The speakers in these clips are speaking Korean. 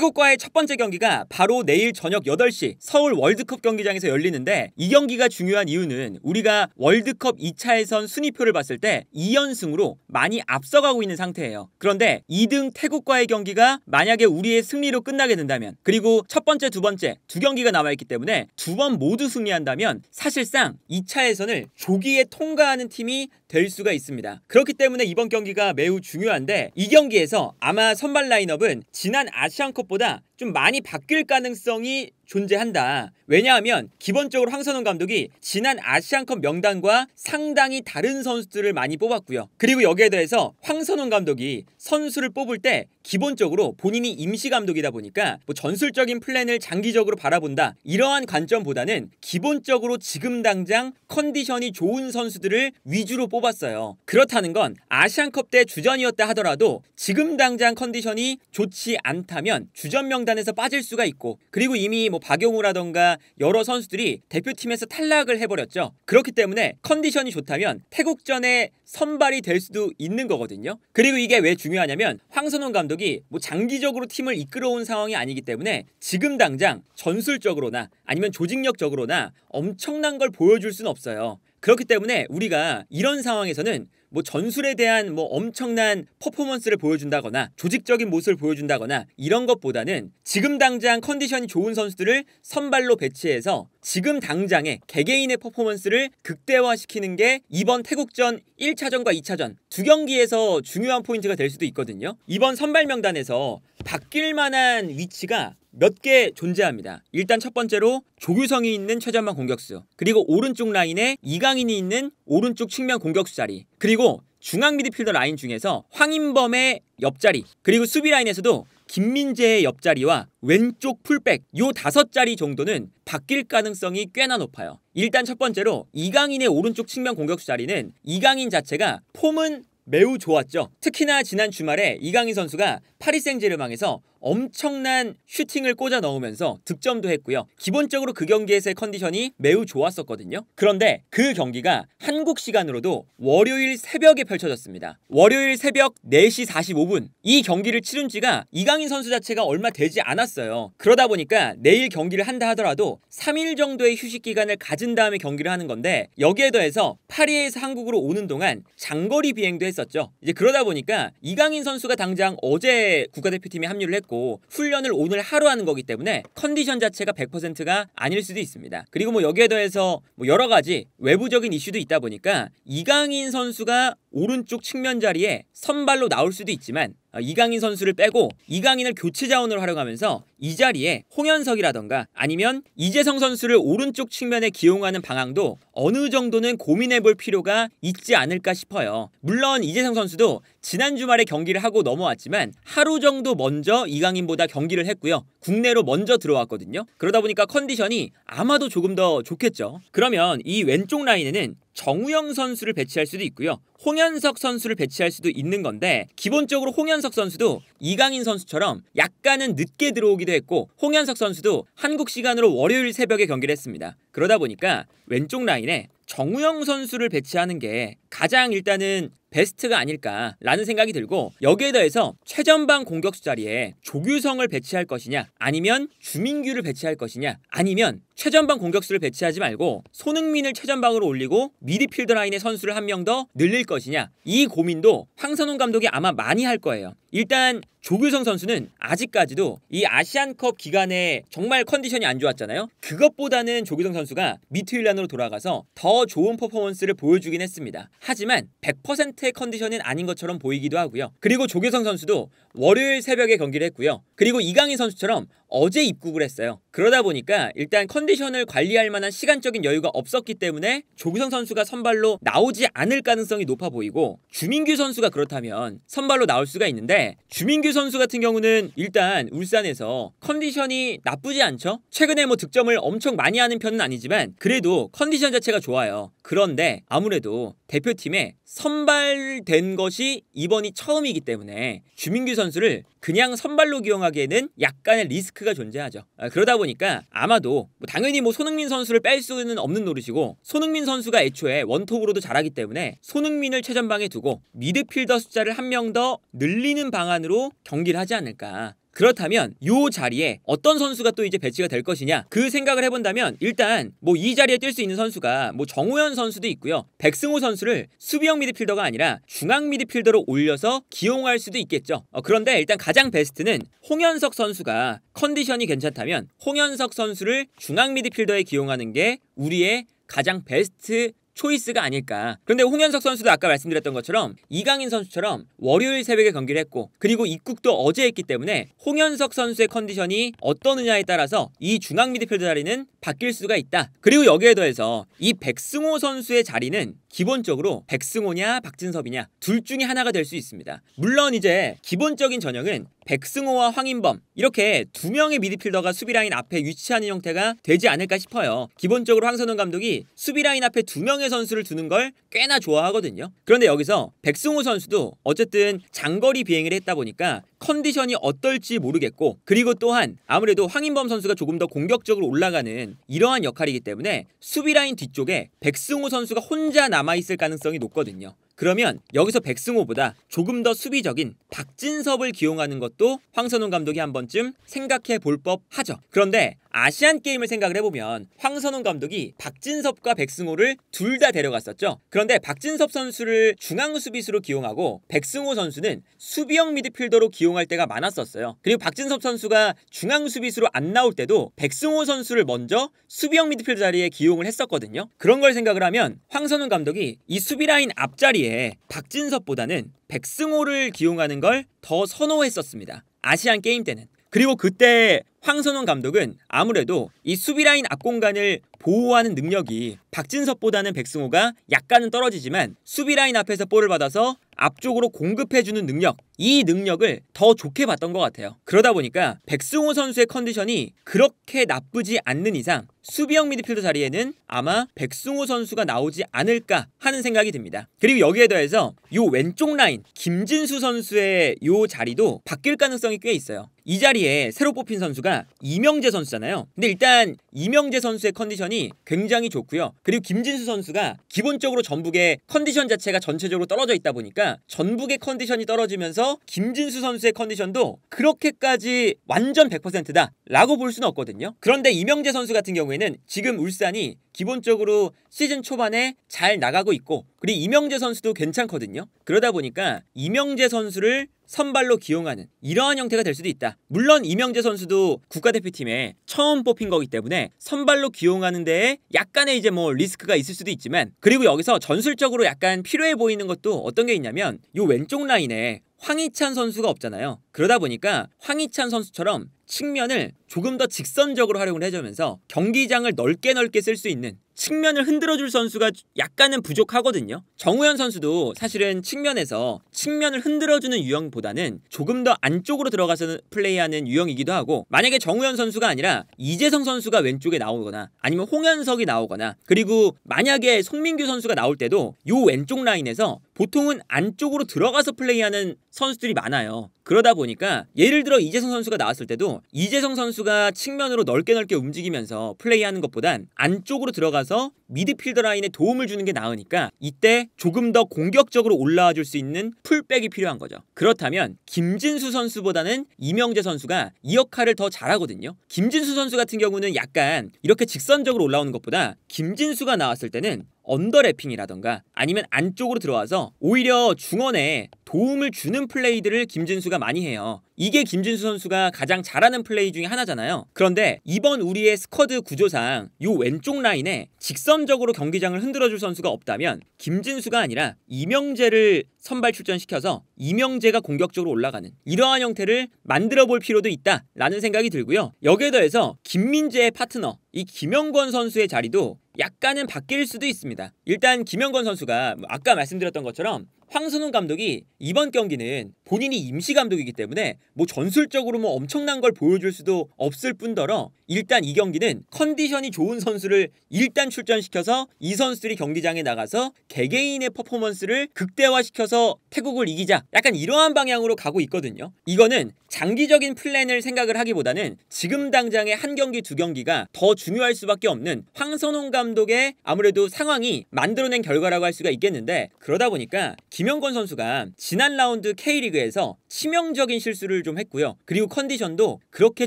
태국과의 첫 번째 경기가 바로 내일 저녁 8시 서울 월드컵 경기장에서 열리는데 이 경기가 중요한 이유는 우리가 월드컵 2차에선 순위표를 봤을 때 2연승으로 많이 앞서가고 있는 상태예요. 그런데 2등 태국과의 경기가 만약에 우리의 승리로 끝나게 된다면 그리고 첫 번째, 두 번째 두 경기가 남아있기 때문에 두 번 모두 승리한다면 사실상 2차 에선을 조기에 통과하는 팀이 될 수가 있습니다. 그렇기 때문에 이번 경기가 매우 중요한데 이 경기에서 아마 선발 라인업은 지난 아시안컵 것보다 좀 많이 바뀔 가능성이 존재한다. 왜냐하면 기본적으로 황선홍 감독이 지난 아시안컵 명단과 상당히 다른 선수들을 많이 뽑았고요. 그리고 여기에 대해서 황선홍 감독이 선수를 뽑을 때 기본적으로 본인이 임시 감독이다 보니까 뭐 전술적인 플랜을 장기적으로 바라본다 이러한 관점보다는 기본적으로 지금 당장 컨디션이 좋은 선수들을 위주로 뽑았어요. 그렇다는 건 아시안컵 때 주전이었다 하더라도 지금 당장 컨디션이 좋지 않다면 주전 명단에서 빠질 수가 있고 그리고 이미 뭐 박용우라던가 여러 선수들이 대표팀에서 탈락을 해버렸죠. 그렇기 때문에 컨디션이 좋다면 태국전에 선발이 될 수도 있는 거거든요. 그리고 이게 왜 중요하냐면 황선홍 감독이 뭐 장기적으로 팀을 이끌어온 상황이 아니기 때문에 지금 당장 전술적으로나 아니면 조직력적으로나 엄청난 걸 보여줄 수는 없어요. 그렇기 때문에 우리가 이런 상황에서는 뭐 전술에 대한 뭐 엄청난 퍼포먼스를 보여준다거나 조직적인 모습을 보여준다거나 이런 것보다는 지금 당장 컨디션이 좋은 선수들을 선발로 배치해서 지금 당장의 개개인의 퍼포먼스를 극대화시키는 게 이번 태국전 1차전과 2차전 두 경기에서 중요한 포인트가 될 수도 있거든요. 이번 선발 명단에서 바뀔 만한 위치가 몇 개 존재합니다. 일단 첫 번째로 조규성이 있는 최전방 공격수, 그리고 오른쪽 라인에 이강인이 있는 오른쪽 측면 공격수 자리, 그리고 중앙 미드필더 라인 중에서 황인범의 옆자리, 그리고 수비 라인에서도 김민재의 옆자리와 왼쪽 풀백 요 다섯 자리 정도는 바뀔 가능성이 꽤나 높아요. 일단 첫 번째로 이강인의 오른쪽 측면 공격수 자리는 이강인 자체가 폼은 매우 좋았죠. 특히나 지난 주말에 이강인 선수가 파리 생제르망에서 엄청난 슈팅을 꽂아 넣으면서 득점도 했고요. 기본적으로 그 경기에서의 컨디션이 매우 좋았었거든요. 그런데 그 경기가 한국 시간으로도 월요일 새벽에 펼쳐졌습니다. 월요일 새벽 4시 45분 이 경기를 치른 지가 이강인 선수 자체가 얼마 되지 않았어요. 그러다 보니까 내일 경기를 한다 하더라도 3일 정도의 휴식 기간을 가진 다음에 경기를 하는 건데 여기에 더해서 파리에서 한국으로 오는 동안 장거리 비행도 했었죠. 이제 그러다 보니까 이강인 선수가 당장 어제 국가대표팀에 합류를 했고 같고 훈련을 오늘 하루 하는 거기 때문에 컨디션 자체가 100%가 아닐 수도 있습니다. 그리고 뭐 여기에 더해서 뭐 여러 가지 외부적인 이슈도 있다 보니까 이강인 선수가 오른쪽 측면 자리에 선발로 나올 수도 있지만 아, 이강인 선수를 빼고 이강인을 교체 자원으로 활용하면서 이 자리에 홍현석이라던가 아니면 이재성 선수를 오른쪽 측면에 기용하는 방향도 어느 정도는 고민해 볼 필요가 있지 않을까 싶어요. 물론 이재성 선수도 지난 주말에 경기를 하고 넘어왔지만 하루 정도 먼저 이강인보다 경기를 했고요. 국내로 먼저 들어왔거든요. 그러다 보니까 컨디션이 아마도 조금 더 좋겠죠. 그러면 이 왼쪽 라인에는 정우영 선수를 배치할 수도 있고요. 홍현석 선수를 배치할 수도 있는 건데 기본적으로 홍현석 선수도 이강인 선수처럼 약간은 늦게 들어오기도 했고 홍현석 선수도 한국 시간으로 월요일 새벽에 경기를 했습니다. 그러다 보니까 왼쪽 라인에 정우영 선수를 배치하는 게 가장 일단은 베스트가 아닐까라는 생각이 들고 여기에 더해서 최전방 공격수 자리에 조규성을 배치할 것이냐 아니면 주민규를 배치할 것이냐 아니면 최전방 공격수를 배치하지 말고 손흥민을 최전방으로 올리고 미리필드 라인의 선수를 한 명 더 늘릴 것이냐 이 고민도 황선홍 감독이 아마 많이 할 거예요. 일단 조규성 선수는 아직까지도 이 아시안컵 기간에 정말 컨디션이 안 좋았잖아요. 그것보다는 조규성 선수가 미트윌란으로 돌아가서 더 좋은 퍼포먼스를 보여주긴 했습니다. 하지만 100%의 컨디션은 아닌 것처럼 보이기도 하고요. 그리고 조규성 선수도 월요일 새벽에 경기를 했고요. 그리고 이강인 선수처럼 어제 입국을 했어요. 그러다 보니까 일단 컨디션을 관리할 만한 시간적인 여유가 없었기 때문에 조규성 선수가 선발로 나오지 않을 가능성이 높아 보이고 주민규 선수가 그렇다면 선발로 나올 수가 있는데 주민규 선수 같은 경우는 일단 울산에서 컨디션이 나쁘지 않죠? 최근에 뭐 득점을 엄청 많이 하는 편은 아니지만 그래도 컨디션 자체가 좋아요. 그런데 아무래도 대표팀에 선발된 것이 이번이 처음이기 때문에 주민규 선수를 그냥 선발로 기용하기에는 약간의 리스크가 존재하죠. 아, 그러다 보니까 아마도 뭐 당연히 뭐 손흥민 선수를 뺄 수는 없는 노릇이고 손흥민 선수가 애초에 원톱으로도 잘하기 때문에 손흥민을 최전방에 두고 미드필더 숫자를 한 명 더 늘리는 방안으로 경기를 하지 않을까. 그렇다면 요 자리에 어떤 선수가 또 이제 배치가 될 것이냐 그 생각을 해본다면 일단 뭐 이 자리에 뛸 수 있는 선수가 뭐 정우현 선수도 있고요 백승호 선수를 수비형 미드필더가 아니라 중앙 미드필더로 올려서 기용할 수도 있겠죠 어, 그런데 일단 가장 베스트는 홍현석 선수가 컨디션이 괜찮다면 홍현석 선수를 중앙 미드필더에 기용하는 게 우리의 가장 베스트 초이스가 아닐까. 그런데 홍현석 선수도 아까 말씀드렸던 것처럼 이강인 선수처럼 월요일 새벽에 경기를 했고 그리고 입국도 어제 했기 때문에 홍현석 선수의 컨디션이 어떠느냐에 따라서 이 중앙 미드필더 자리는 바뀔 수가 있다. 그리고 여기에 더해서 이 백승호 선수의 자리는 기본적으로 백승호냐 박진섭이냐 둘 중에 하나가 될 수 있습니다. 물론 이제 기본적인 전형은 백승호와 황인범 이렇게 두 명의 미드필더가 수비 라인 앞에 위치하는 형태가 되지 않을까 싶어요. 기본적으로 황선홍 감독이 수비 라인 앞에 두명 유망의 선수를 두는 걸 꽤나 좋아하거든요. 그런데 여기서 백승호 선수도 어쨌든 장거리 비행을 했다 보니까 컨디션이 어떨지 모르겠고 그리고 또한 아무래도 황인범 선수가 조금 더 공격적으로 올라가는 이러한 역할이기 때문에 수비 라인 뒤쪽에 백승호 선수가 혼자 남아 있을 가능성이 높거든요. 그러면 여기서 백승호보다 조금 더 수비적인 박진섭을 기용하는 것도 황선홍 감독이 한 번쯤 생각해 볼 법 하죠. 그런데 아시안 게임을 생각을 해보면 황선홍 감독이 박진섭과 백승호를 둘 다 데려갔었죠. 그런데 박진섭 선수를 중앙 수비수로 기용하고 백승호 선수는 수비형 미드필더로 기용할 때가 많았었어요. 그리고 박진섭 선수가 중앙 수비수로 안 나올 때도 백승호 선수를 먼저 수비형 미드필더 자리에 기용을 했었거든요. 그런 걸 생각을 하면 황선홍 감독이 이 수비 라인 앞자리에 박진섭보다는 백승호를 기용하는 걸 더 선호했었습니다. 아시안 게임 때는. 그리고 그때 황선홍 감독은 아무래도 이 수비라인 앞공간을 보호하는 능력이 박진섭보다는 백승호가 약간은 떨어지지만 수비라인 앞에서 볼을 받아서 앞쪽으로 공급해주는 능력 이 능력을 더 좋게 봤던 것 같아요 그러다 보니까 백승호 선수의 컨디션이 그렇게 나쁘지 않는 이상 수비형 미드필더 자리에는 아마 백승호 선수가 나오지 않을까 하는 생각이 듭니다 그리고 여기에 더해서 요 왼쪽 라인 김진수 선수의 요 자리도 바뀔 가능성이 꽤 있어요 이 자리에 새로 뽑힌 선수가 선수가 이명재 선수잖아요. 근데 일단 이명재 선수의 컨디션이 굉장히 좋고요. 그리고 김진수 선수가 기본적으로 전북의 컨디션 자체가 전체적으로 떨어져 있다 보니까 전북의 컨디션이 떨어지면서 김진수 선수의 컨디션도 그렇게까지 완전 100%다 라고 볼 수는 없거든요. 그런데 이명재 선수 같은 경우에는 지금 울산이 기본적으로 시즌 초반에 잘 나가고 있고 그리고 이명재 선수도 괜찮거든요. 그러다 보니까 이명재 선수를 선발로 기용하는 이러한 형태가 될 수도 있다. 물론 이명재 선수도 국가대표팀에 처음 뽑힌 거기 때문에 선발로 기용하는 데에 약간의 이제 뭐 리스크가 있을 수도 있지만 그리고 여기서 전술적으로 약간 필요해 보이는 것도 어떤 게 있냐면 요 왼쪽 라인에 황희찬 선수가 없잖아요. 그러다 보니까 황희찬 선수처럼 측면을 조금 더 직선적으로 활용을 해주면서 경기장을 넓게 넓게 쓸 수 있는 측면을 흔들어줄 선수가 약간은 부족하거든요. 정우현 선수도 사실은 측면에서 측면을 흔들어주는 유형보다는 조금 더 안쪽으로 들어가서 플레이하는 유형이기도 하고 만약에 정우현 선수가 아니라 이재성 선수가 왼쪽에 나오거나 아니면 홍현석이 나오거나 그리고 만약에 송민규 선수가 나올 때도 요 왼쪽 라인에서 보통은 안쪽으로 들어가서 플레이하는 선수들이 많아요. 그러다 보니까 예를 들어 이재성 선수가 나왔을 때도 이재성 선수가 측면으로 넓게 넓게 움직이면서 플레이하는 것보단 안쪽으로 들어가서 미드필더 라인에 도움을 주는 게 나으니까 이때 조금 더 공격적으로 올라와 줄 수 있는 풀백이 필요한 거죠. 그렇다면 김진수 선수보다는 이명재 선수가 이 역할을 더 잘하거든요. 김진수 선수 같은 경우는 약간 이렇게 직선적으로 올라오는 것보다 김진수가 나왔을 때는 언더래핑이라던가 아니면 안쪽으로 들어와서 오히려 중원에 도움을 주는 플레이들을 김진수가 많이 해요. 이게 김진수 선수가 가장 잘하는 플레이 중에 하나잖아요. 그런데 이번 우리의 스쿼드 구조상 요 왼쪽 라인에 직선적으로 경기장을 흔들어줄 선수가 없다면 김진수가 아니라 이명재를 선발 출전시켜서 이명재가 공격적으로 올라가는 이러한 형태를 만들어 볼 필요도 있다라는 생각이 들고요. 여기에 더해서 김민재의 파트너 이 김영권 선수의 자리도 약간은 바뀔 수도 있습니다. 일단 김영건 선수가 아까 말씀드렸던 것처럼 황선홍 감독이 이번 경기는 본인이 임시 감독이기 때문에 뭐 전술적으로 뭐 엄청난 걸 보여줄 수도 없을 뿐더러 일단 이 경기는 컨디션이 좋은 선수를 일단 출전시켜서 이 선수들이 경기장에 나가서 개개인의 퍼포먼스를 극대화시켜서 태국을 이기자 약간 이러한 방향으로 가고 있거든요. 이거는 장기적인 플랜을 생각을 하기보다는 지금 당장의 한 경기 두 경기가 더 중요할 수밖에 없는 황선홍 감독의 아무래도 상황이 만들어낸 결과라고 할 수가 있겠는데 그러다 보니까 김영권 선수가 지난 라운드 K리그 리그에서 치명적인 실수를 좀 했고요. 그리고 컨디션도 그렇게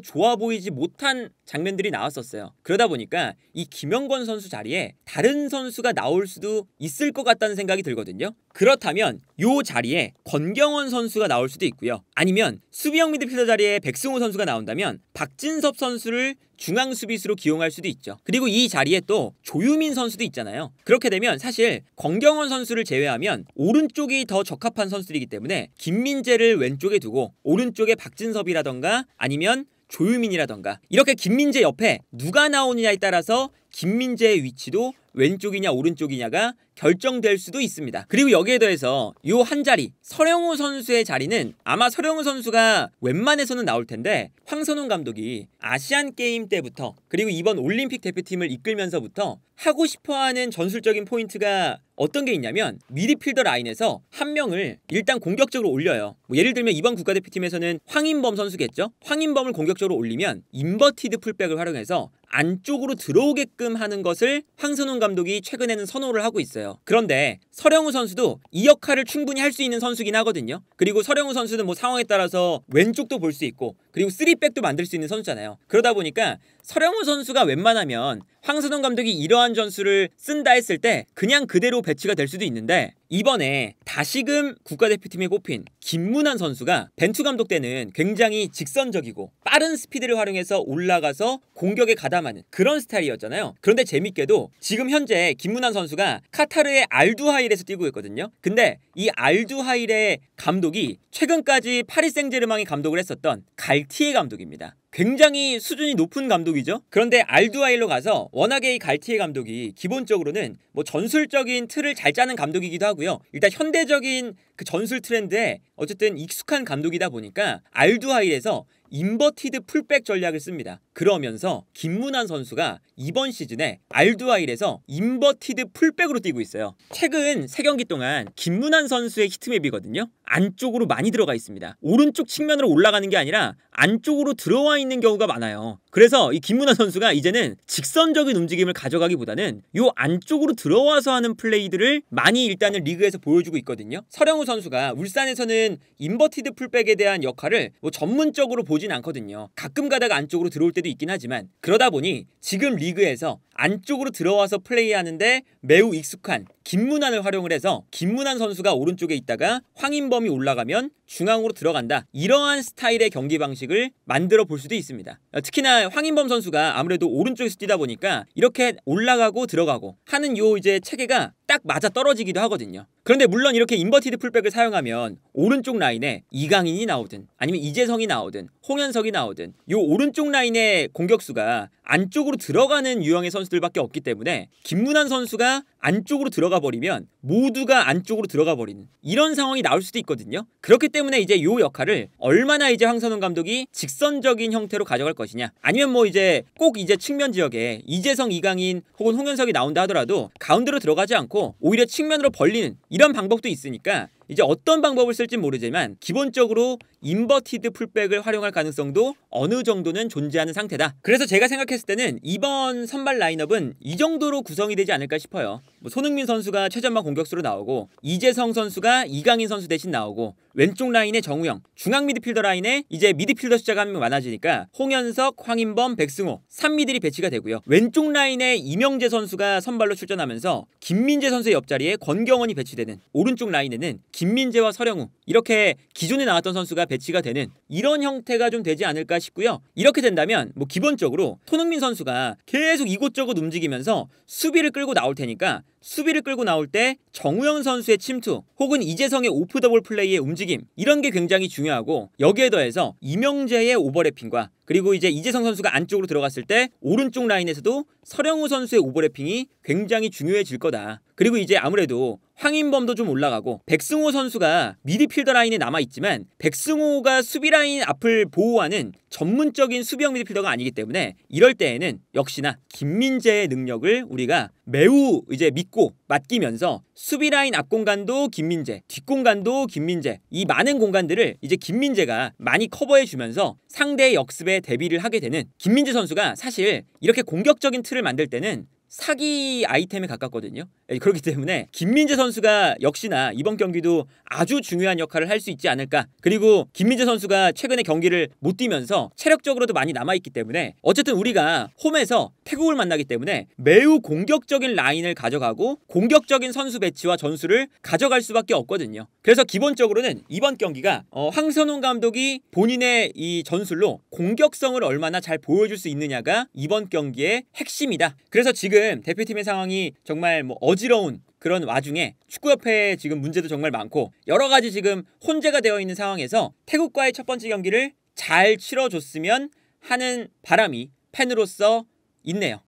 좋아 보이지 못한 장면들이 나왔었어요. 그러다 보니까 이 김영권 선수 자리에 다른 선수가 나올 수도 있을 것 같다는 생각이 들거든요. 그렇다면 요 자리에 권경원 선수가 나올 수도 있고요. 아니면 수비형 미드필더 자리에 백승호 선수가 나온다면 박진섭 선수를 중앙 수비수로 기용할 수도 있죠. 그리고 이 자리에 또 조유민 선수도 있잖아요. 그렇게 되면 사실 권경원 선수를 제외하면 오른쪽이 더 적합한 선수이기 때문에 김민재를 왼 왼쪽에 두고 오른쪽에 박진섭이라던가 아니면 조유민이라던가 이렇게 김민재 옆에 누가 나오느냐에 따라서 김민재의 위치도 왼쪽이냐 오른쪽이냐가 결정될 수도 있습니다. 그리고 여기에 더해서 요 한 자리 서령우 선수의 자리는 아마 서령우 선수가 웬만해서는 나올 텐데 황선홍 감독이 아시안 게임 때부터 그리고 이번 올림픽 대표팀을 이끌면서부터 하고 싶어하는 전술적인 포인트가 어떤 게 있냐면 미드필더 라인에서 한 명을 일단 공격적으로 올려요. 뭐 예를 들면 이번 국가대표팀에서는 황인범 선수겠죠. 황인범을 공격적으로 올리면 인버티드 풀백을 활용해서 안쪽으로 들어오게끔 하는 것을 황선홍 감독이 최근에는 선호를 하고 있어요. 그런데 서령우 선수도 이 역할을 충분히 할 수 있는 선수긴 하거든요. 그리고 서령우 선수는 뭐 상황에 따라서 왼쪽도 볼 수 있고 그리고 3백도 만들 수 있는 선수잖아요. 그러다 보니까 서령우 선수가 웬만하면 황선홍 감독이 이러한 전술을 쓴다 했을 때 그냥 그대로 배치가 될 수도 있는데 이번에 다시금 국가대표팀에 꼽힌 김문환 선수가 벤투 감독 때는 굉장히 직선적이고 빠른 스피드를 활용해서 올라가서 공격에 가담하는 그런 스타일이었잖아요. 그런데 재밌게도 지금 현재 김문환 선수가 카타르의 알두하일에서 뛰고 있거든요. 근데 이 알두하일의 감독이 최근까지 파리 생제르맹이 감독을 했었던 갈티에 감독입니다. 굉장히 수준이 높은 감독이죠. 그런데 알두아일로 가서 워낙에 이 갈티에 감독이 기본적으로는 뭐 전술적인 틀을 잘 짜는 감독이기도 하고요. 일단 현대적인 그 전술 트렌드에 어쨌든 익숙한 감독이다 보니까 알두아일에서 인버티드 풀백 전략을 씁니다. 그러면서 김문환 선수가 이번 시즌에 알두아일에서 인버티드 풀백으로 뛰고 있어요. 최근 3경기 동안 김문환 선수의 히트맵이거든요. 안쪽으로 많이 들어가 있습니다. 오른쪽 측면으로 올라가는 게 아니라 안쪽으로 들어와 있는 경우가 많아요. 그래서 이 김문환 선수가 이제는 직선적인 움직임을 가져가기보다는 요 안쪽으로 들어와서 하는 플레이들을 많이 일단은 리그에서 보여주고 있거든요. 서령우 선수가 울산에서는 인버티드 풀백에 대한 역할을 뭐 전문적으로 보진 않거든요. 가끔 가다가 안쪽으로 들어올 때 것들 있긴 하지만 그러다 보니 지금 리그에서 안쪽으로 들어와서 플레이하는데 매우 익숙한 김문환을 활용을 해서 김문환 선수가 오른쪽에 있다가 황인범이 올라가면 중앙으로 들어간다. 이러한 스타일의 경기 방식을 만들어 볼 수도 있습니다. 어, 특히나 황인범 선수가 아무래도 오른쪽에서 뛰다 보니까 이렇게 올라가고 들어가고 하는 요 이제 체계가 딱 맞아 떨어지기도 하거든요. 그런데 물론 이렇게 인버티드 풀백을 사용하면 오른쪽 라인에 이강인이 나오든 아니면 이재성이 나오든 홍현석이 나오든 요 오른쪽 라인의 공격수가 안쪽으로 들어가는 유형의 선수들밖에 없기 때문에 김문환 선수가 안쪽으로 들어가 버리면 모두가 안쪽으로 들어가 버리는 이런 상황이 나올 수도 있거든요. 그렇기 때문에 이제 요 역할을 얼마나 이제 황선홍 감독이 직선적인 형태로 가져갈 것이냐 아니면 뭐 이제 꼭 이제 측면 지역에 이재성, 이강인 혹은 홍현석이 나온다 하더라도 가운데로 들어가지 않고 오히려 측면으로 벌리는 이런 방법도 있으니까 이제 어떤 방법을 쓸지 모르지만 기본적으로 인버티드 풀백을 활용할 가능성도 어느 정도는 존재하는 상태다. 그래서 제가 생각했을 때는 이번 선발 라인업은 이 정도로 구성이 되지 않을까 싶어요. 뭐 손흥민 선수가 최전방 공격수로 나오고 이재성 선수가 이강인 선수 대신 나오고 왼쪽 라인에 정우영, 중앙 미드필더 라인에 이제 미드필더 숫자가 한명 많아지니까 홍현석, 황인범, 백승호 3미들이 배치가 되고요. 왼쪽 라인에 이명재 선수가 선발로 출전하면서 김민재 선수의 옆자리에 권경원이 배치되는 오른쪽 라인에는 김민재와 서령우 이렇게 기존에 나왔던 선수가 배치가 되는 이런 형태가 좀 되지 않을까 싶고요. 이렇게 된다면 뭐 기본적으로 손흥민 선수가 계속 이곳저곳 움직이면서 수비를 끌고 나올 테니까 수비를 끌고 나올 때 정우영 선수의 침투 혹은 이재성의 오프 더블 플레이의 움직임 이런 게 굉장히 중요하고 여기에 더해서 이명재의 오버래핑과 그리고 이제 이재성 선수가 안쪽으로 들어갔을 때 오른쪽 라인에서도 서령우 선수의 오버래핑이 굉장히 중요해질 거다. 그리고 이제 아무래도 황인범도 좀 올라가고 백승호 선수가 미드필더 라인에 남아 있지만 백승호가 수비 라인 앞을 보호하는 전문적인 수비형 미드필더가 아니기 때문에 이럴 때에는 역시나 김민재의 능력을 우리가 매우 이제 믿고 맡기면서 수비 라인 앞 공간도 김민재, 뒷 공간도 김민재 이 많은 공간들을 이제 김민재가 많이 커버해 주면서 상대 역습에 대비를 하게 되는 김민재 선수가 사실 이렇게 공격적인 틀을 만들 때는 사기 아이템에 가깝거든요. 예, 그렇기 때문에 김민재 선수가 역시나 이번 경기도 아주 중요한 역할을 할 수 있지 않을까. 그리고 김민재 선수가 최근에 경기를 못 뛰면서 체력적으로도 많이 남아있기 때문에 어쨌든 우리가 홈에서 태국을 만나기 때문에 매우 공격적인 라인을 가져가고 공격적인 선수 배치와 전술을 가져갈 수밖에 없거든요. 그래서 기본적으로는 이번 경기가 어, 황선홍 감독이 본인의 이 전술로 공격성을 얼마나 잘 보여줄 수 있느냐가 이번 경기의 핵심이다. 그래서 지금 지금 대표팀의 상황이 정말 뭐 어지러운 그런 와중에 축구협회에 지금 문제도 정말 많고 여러 가지 지금 혼재가 되어 있는 상황에서 태국과의 첫 번째 경기를 잘 치러줬으면 하는 바람이 팬으로서 있네요.